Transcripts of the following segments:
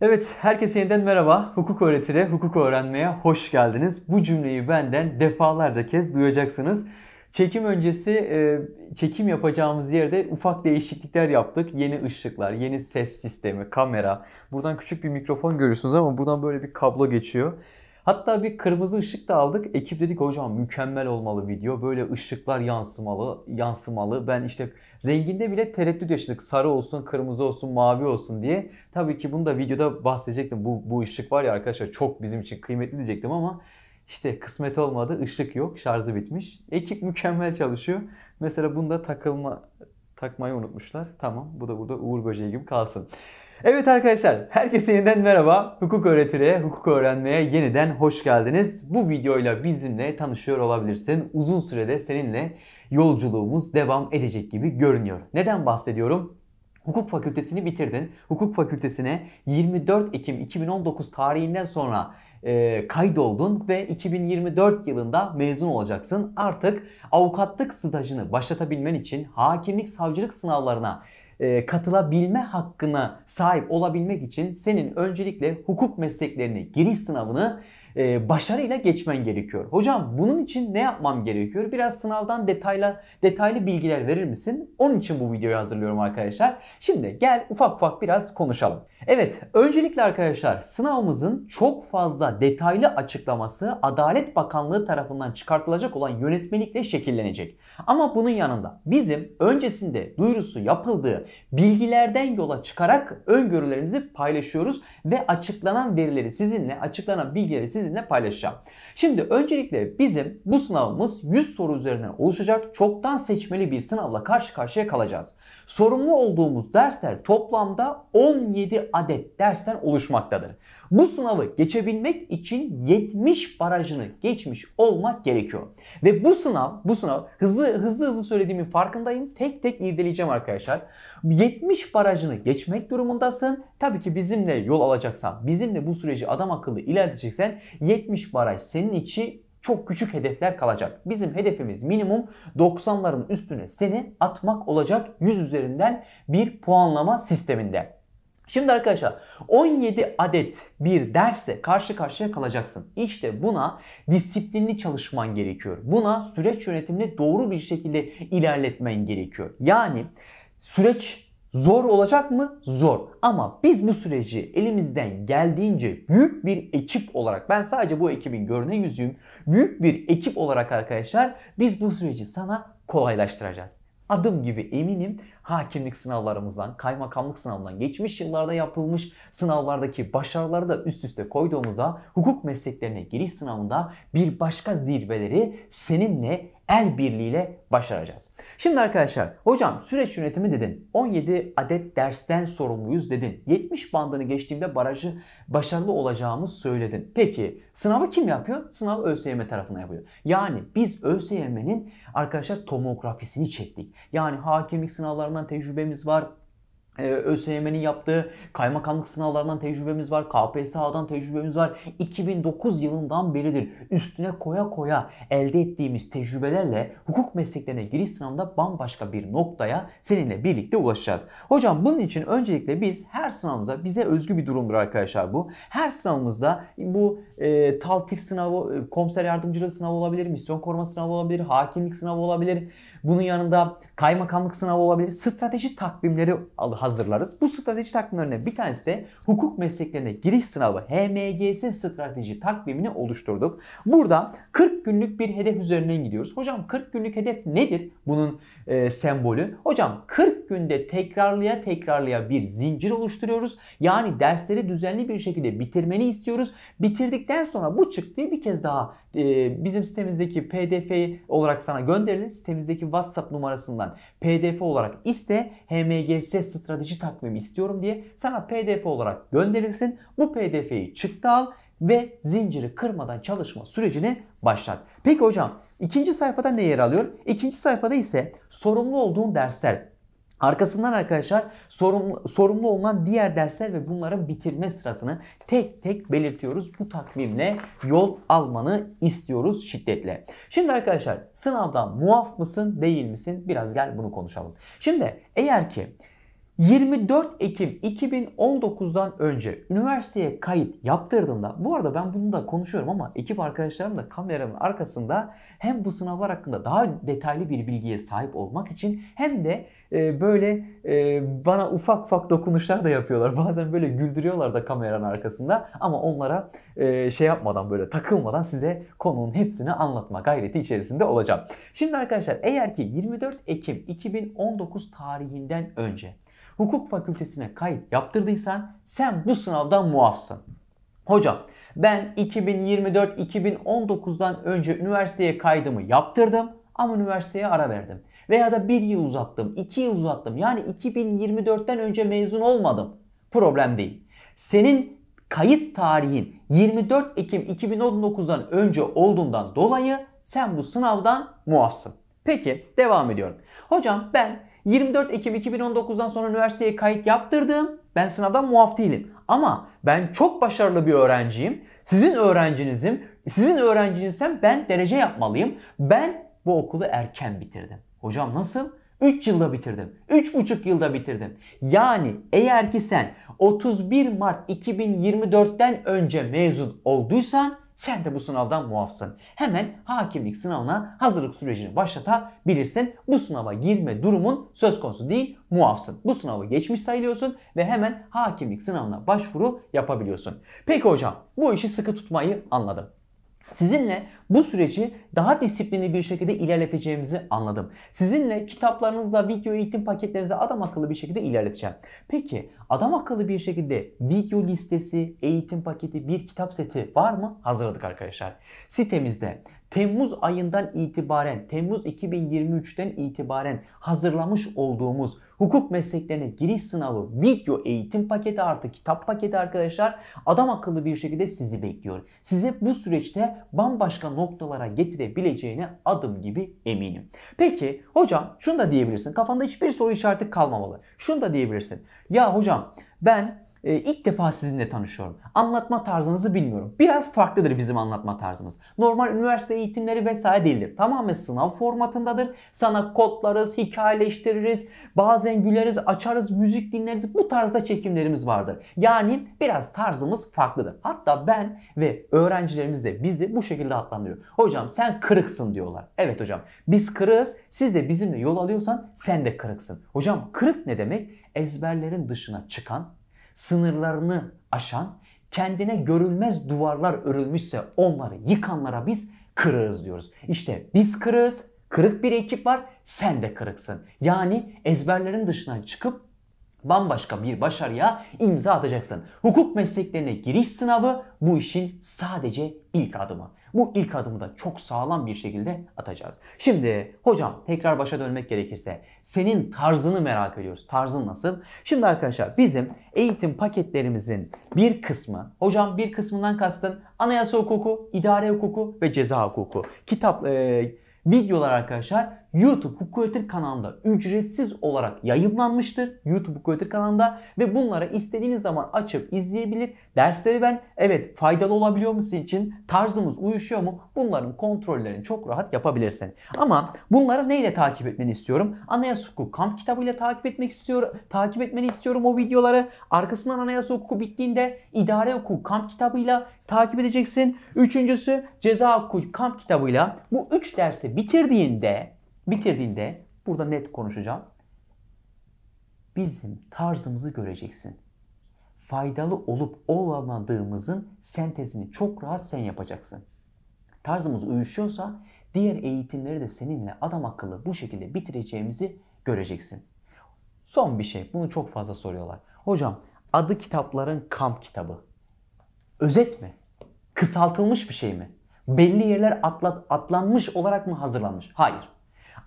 Evet, herkese yeniden merhaba. Hukuk öğretire, hukuk öğrenmeye hoş geldiniz. Bu cümleyi benden defalarca kez duyacaksınız. Çekim öncesi e, çekim yapacağımız yerde ufak değişiklikler yaptık. Yeni ışıklar, yeni ses sistemi, kamera. Buradan küçük bir mikrofon görüyorsunuz ama buradan böyle bir kablo geçiyor. Hatta bir kırmızı ışık da aldık. Ekip dedik hocam mükemmel olmalı video. Böyle ışıklar yansımalı, yansımalı. Ben işte renginde bile tereddüt yaşadık. Sarı olsun, kırmızı olsun, mavi olsun diye. Tabii ki bunu da videoda bahsedecektim. Bu, bu ışık var ya arkadaşlar çok bizim için kıymetli diyecektim ama işte kısmet olmadı, ışık yok, şarjı bitmiş. Ekip mükemmel çalışıyor. Mesela bunda takılma takmayı unutmuşlar. Tamam bu da burada uğur böceği gibi kalsın. Evet arkadaşlar herkese yeniden merhaba. Hukuk öğretire, hukuk öğrenmeye yeniden hoş geldiniz. Bu videoyla bizimle tanışıyor olabilirsin. Uzun sürede seninle yolculuğumuz devam edecek gibi görünüyor. Neden bahsediyorum? Hukuk fakültesini bitirdin. Hukuk fakültesine 24 Ekim 2019 tarihinden sonra e, kaydoldun ve 2024 yılında mezun olacaksın. Artık avukatlık stajını başlatabilmen için hakimlik savcılık sınavlarına e, katılabilme hakkına sahip olabilmek için senin öncelikle hukuk mesleklerine giriş sınavını e, başarıyla geçmen gerekiyor. Hocam bunun için ne yapmam gerekiyor? Biraz sınavdan detayla detaylı bilgiler verir misin? Onun için bu videoyu hazırlıyorum arkadaşlar. Şimdi gel ufak ufak biraz konuşalım. Evet öncelikle arkadaşlar sınavımızın çok fazla detaylı açıklaması Adalet Bakanlığı tarafından çıkartılacak olan yönetmelikle şekillenecek. Ama bunun yanında bizim öncesinde duyurusu yapıldığı bilgilerden yola çıkarak öngörülerimizi paylaşıyoruz ve açıklanan verileri sizinle, açıklanan bilgileri sizinle paylaşacağım. Şimdi öncelikle bizim bu sınavımız 100 soru üzerinden oluşacak çoktan seçmeli bir sınavla karşı karşıya kalacağız. Sorumlu olduğumuz dersler toplamda 17 adet dersten oluşmaktadır. Bu sınavı geçebilmek için 70 barajını geçmiş olmak gerekiyor. Ve bu sınav, bu sınav hızlı hızlı hızlı söylediğimin farkındayım. Tek tek irdeleyeceğim arkadaşlar. 70 barajını geçmek durumundasın. Tabii ki bizimle yol alacaksan, bizimle bu süreci adam akıllı ilerleyeceksen, 70 baraj senin için çok küçük hedefler kalacak. Bizim hedefimiz minimum 90'ların üstüne seni atmak olacak 100 üzerinden bir puanlama sisteminde. Şimdi arkadaşlar 17 adet bir derse karşı karşıya kalacaksın. İşte buna disiplinli çalışman gerekiyor. Buna süreç yönetimini doğru bir şekilde ilerletmen gerekiyor. Yani süreç Zor olacak mı? Zor. Ama biz bu süreci elimizden geldiğince büyük bir ekip olarak ben sadece bu ekibin görüne yüzüyüm. Büyük bir ekip olarak arkadaşlar biz bu süreci sana kolaylaştıracağız. Adım gibi eminim hakimlik sınavlarımızdan, kaymakamlık sınavından, geçmiş yıllarda yapılmış sınavlardaki başarıları da üst üste koyduğumuzda hukuk mesleklerine giriş sınavında bir başka zirveleri seninle el birliğiyle başaracağız. Şimdi arkadaşlar hocam süreç yönetimi dedin. 17 adet dersten sorumluyuz dedin. 70 bandını geçtiğimde barajı başarılı olacağımız söyledin. Peki sınavı kim yapıyor? Sınav ÖSYM tarafına yapıyor. Yani biz ÖSYM'nin arkadaşlar tomografisini çektik. Yani hakimlik sınavlarına sınavlarından tecrübemiz var. Ee, ÖSYM'nin yaptığı kaymakamlık sınavlarından tecrübemiz var. KPSA'dan tecrübemiz var. 2009 yılından beridir üstüne koya koya elde ettiğimiz tecrübelerle hukuk mesleklerine giriş sınavında bambaşka bir noktaya seninle birlikte ulaşacağız. Hocam bunun için öncelikle biz her sınavımıza bize özgü bir durumdur arkadaşlar bu. Her sınavımızda bu e, taltif sınavı, e, komiser yardımcılığı sınavı olabilir, misyon koruma sınavı olabilir, hakimlik sınavı olabilir. Bunun yanında kaymakamlık sınavı olabilir. Strateji takvimleri hazırlarız. Bu strateji takvimlerinden bir tanesi de hukuk mesleklerine giriş sınavı HMGS strateji takvimini oluşturduk. Burada 40 günlük bir hedef üzerinden gidiyoruz. Hocam 40 günlük hedef nedir? Bunun e, sembolü. Hocam 40 günde tekrarlaya tekrarlaya bir zincir oluşturuyoruz. Yani dersleri düzenli bir şekilde bitirmeni istiyoruz. Bitirdikten sonra bu çıktığı bir kez daha ee, bizim sitemizdeki pdf olarak sana gönderilir. Sitemizdeki WhatsApp numarasından pdf olarak iste HMGS strateji takvimi istiyorum diye sana pdf olarak gönderilsin. Bu pdf'yi çıktı al ve zinciri kırmadan çalışma sürecini başlat. Peki hocam ikinci sayfada ne yer alıyor? İkinci sayfada ise sorumlu olduğun dersler Arkasından arkadaşlar sorumlu, sorumlu olan diğer dersler ve bunların bitirme sırasını tek tek belirtiyoruz. Bu takvimle yol almanı istiyoruz şiddetle. Şimdi arkadaşlar sınavdan muaf mısın değil misin? Biraz gel bunu konuşalım. Şimdi eğer ki 24 Ekim 2019'dan önce üniversiteye kayıt yaptırdığında bu arada ben bunu da konuşuyorum ama ekip arkadaşlarım da kameranın arkasında hem bu sınavlar hakkında daha detaylı bir bilgiye sahip olmak için hem de e, böyle e, bana ufak ufak dokunuşlar da yapıyorlar. Bazen böyle güldürüyorlar da kameranın arkasında ama onlara e, şey yapmadan böyle takılmadan size konunun hepsini anlatma gayreti içerisinde olacağım. Şimdi arkadaşlar eğer ki 24 Ekim 2019 tarihinden önce hukuk fakültesine kayıt yaptırdıysan sen bu sınavdan muafsın. Hocam ben 2024-2019'dan önce üniversiteye kaydımı yaptırdım ama üniversiteye ara verdim. Veya da bir yıl uzattım, iki yıl uzattım. Yani 2024'ten önce mezun olmadım. Problem değil. Senin kayıt tarihin 24 Ekim 2019'dan önce olduğundan dolayı sen bu sınavdan muafsın. Peki devam ediyorum. Hocam ben 24 Ekim 2019'dan sonra üniversiteye kayıt yaptırdım. Ben sınavdan muaf değilim. Ama ben çok başarılı bir öğrenciyim. Sizin öğrencinizim. Sizin öğrencinizsem ben derece yapmalıyım. Ben bu okulu erken bitirdim. Hocam nasıl? 3 yılda bitirdim. 3,5 yılda bitirdim. Yani eğer ki sen 31 Mart 2024'ten önce mezun olduysan sen de bu sınavdan muafsın. Hemen hakimlik sınavına hazırlık sürecini başlatabilirsin. Bu sınava girme durumun söz konusu değil, muafsın. Bu sınavı geçmiş sayılıyorsun ve hemen hakimlik sınavına başvuru yapabiliyorsun. Peki hocam, bu işi sıkı tutmayı anladım. Sizinle bu süreci daha disiplinli bir şekilde ilerleteceğimizi anladım. Sizinle kitaplarınızla video eğitim paketlerinizi adam akıllı bir şekilde ilerleteceğim. Peki adam akıllı bir şekilde video listesi, eğitim paketi, bir kitap seti var mı? Hazırladık arkadaşlar. Sitemizde Temmuz ayından itibaren, Temmuz 2023'ten itibaren hazırlamış olduğumuz hukuk mesleklerine giriş sınavı, video eğitim paketi artı kitap paketi arkadaşlar adam akıllı bir şekilde sizi bekliyor. Size bu süreçte bambaşka noktalara getirebileceğine adım gibi eminim. Peki hocam şunu da diyebilirsin. Kafanda hiçbir soru işareti kalmamalı. Şunu da diyebilirsin. Ya hocam ben e, ilk defa sizinle tanışıyorum. Anlatma tarzınızı bilmiyorum. Biraz farklıdır bizim anlatma tarzımız. Normal üniversite eğitimleri vesaire değildir. Tamamen sınav formatındadır. Sana kodlarız, hikayeleştiririz, bazen güleriz, açarız, müzik dinleriz. Bu tarzda çekimlerimiz vardır. Yani biraz tarzımız farklıdır. Hatta ben ve öğrencilerimiz de bizi bu şekilde adlandırıyor. Hocam sen kırıksın diyorlar. Evet hocam biz kırığız. Siz de bizimle yol alıyorsan sen de kırıksın. Hocam kırık ne demek? Ezberlerin dışına çıkan sınırlarını aşan, kendine görülmez duvarlar örülmüşse onları yıkanlara biz kırığız diyoruz. İşte biz kırığız, kırık bir ekip var, sen de kırıksın. Yani ezberlerin dışına çıkıp bambaşka bir başarıya imza atacaksın. Hukuk mesleklerine giriş sınavı bu işin sadece ilk adımı. Bu ilk adımı da çok sağlam bir şekilde atacağız. Şimdi hocam tekrar başa dönmek gerekirse senin tarzını merak ediyoruz. Tarzın nasıl? Şimdi arkadaşlar bizim eğitim paketlerimizin bir kısmı, hocam bir kısmından kastım anayasa hukuku, idare hukuku ve ceza hukuku. Kitap, e, videolar arkadaşlar YouTube Hukuketir kanalında ücretsiz olarak yayınlanmıştır. YouTube Hukuketir kanalında ve bunları istediğiniz zaman açıp izleyebilir. Dersleri ben evet faydalı olabiliyor mu sizin için? Tarzımız uyuşuyor mu? Bunların kontrollerini çok rahat yapabilirsin. Ama bunları neyle takip etmeni istiyorum? Anayasa Hukuku Kamp kitabıyla takip etmek istiyorum. Takip etmeni istiyorum o videoları. Arkasından Anayasa Hukuku bittiğinde idare hukuku kamp kitabıyla takip edeceksin. Üçüncüsü ceza hukuku kamp kitabıyla bu üç dersi bitirdiğinde Bitirdiğinde burada net konuşacağım. Bizim tarzımızı göreceksin. Faydalı olup olamadığımızın sentezini çok rahat sen yapacaksın. Tarzımız uyuşuyorsa diğer eğitimleri de seninle adam akıllı bu şekilde bitireceğimizi göreceksin. Son bir şey. Bunu çok fazla soruyorlar. Hocam adı kitapların kamp kitabı. Özet mi? Kısaltılmış bir şey mi? Belli yerler atlat, atlanmış olarak mı hazırlanmış? Hayır.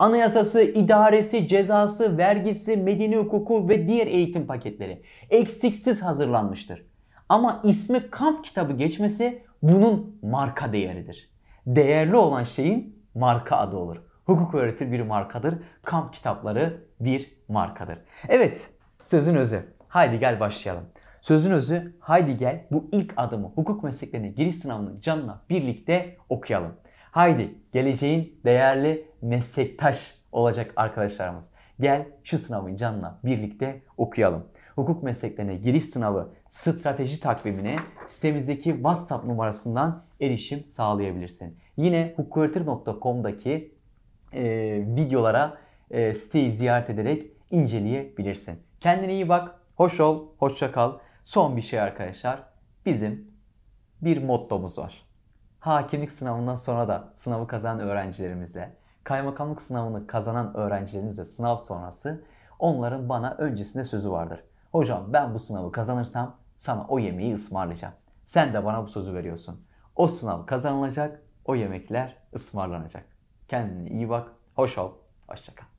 Anayasası, idaresi, cezası, vergisi, medeni hukuku ve diğer eğitim paketleri eksiksiz hazırlanmıştır. Ama ismi kamp kitabı geçmesi bunun marka değeridir. Değerli olan şeyin marka adı olur. Hukuk öğretir bir markadır. Kamp kitapları bir markadır. Evet sözün özü. Haydi gel başlayalım. Sözün özü haydi gel bu ilk adımı hukuk mesleklerine giriş sınavının canına birlikte okuyalım. Haydi geleceğin değerli meslektaş olacak arkadaşlarımız. Gel şu sınavı canla birlikte okuyalım. Hukuk mesleklerine giriş sınavı strateji takvimine sitemizdeki WhatsApp numarasından erişim sağlayabilirsin. Yine hukukuratır.com'daki e, videolara e, siteyi ziyaret ederek inceleyebilirsin. Kendine iyi bak, hoş ol, hoşça kal. Son bir şey arkadaşlar, bizim bir mottomuz var hakimlik sınavından sonra da sınavı kazanan öğrencilerimizle, kaymakamlık sınavını kazanan öğrencilerimizle sınav sonrası onların bana öncesinde sözü vardır. Hocam ben bu sınavı kazanırsam sana o yemeği ısmarlayacağım. Sen de bana bu sözü veriyorsun. O sınav kazanılacak, o yemekler ısmarlanacak. Kendine iyi bak, hoş ol, hoşçakal.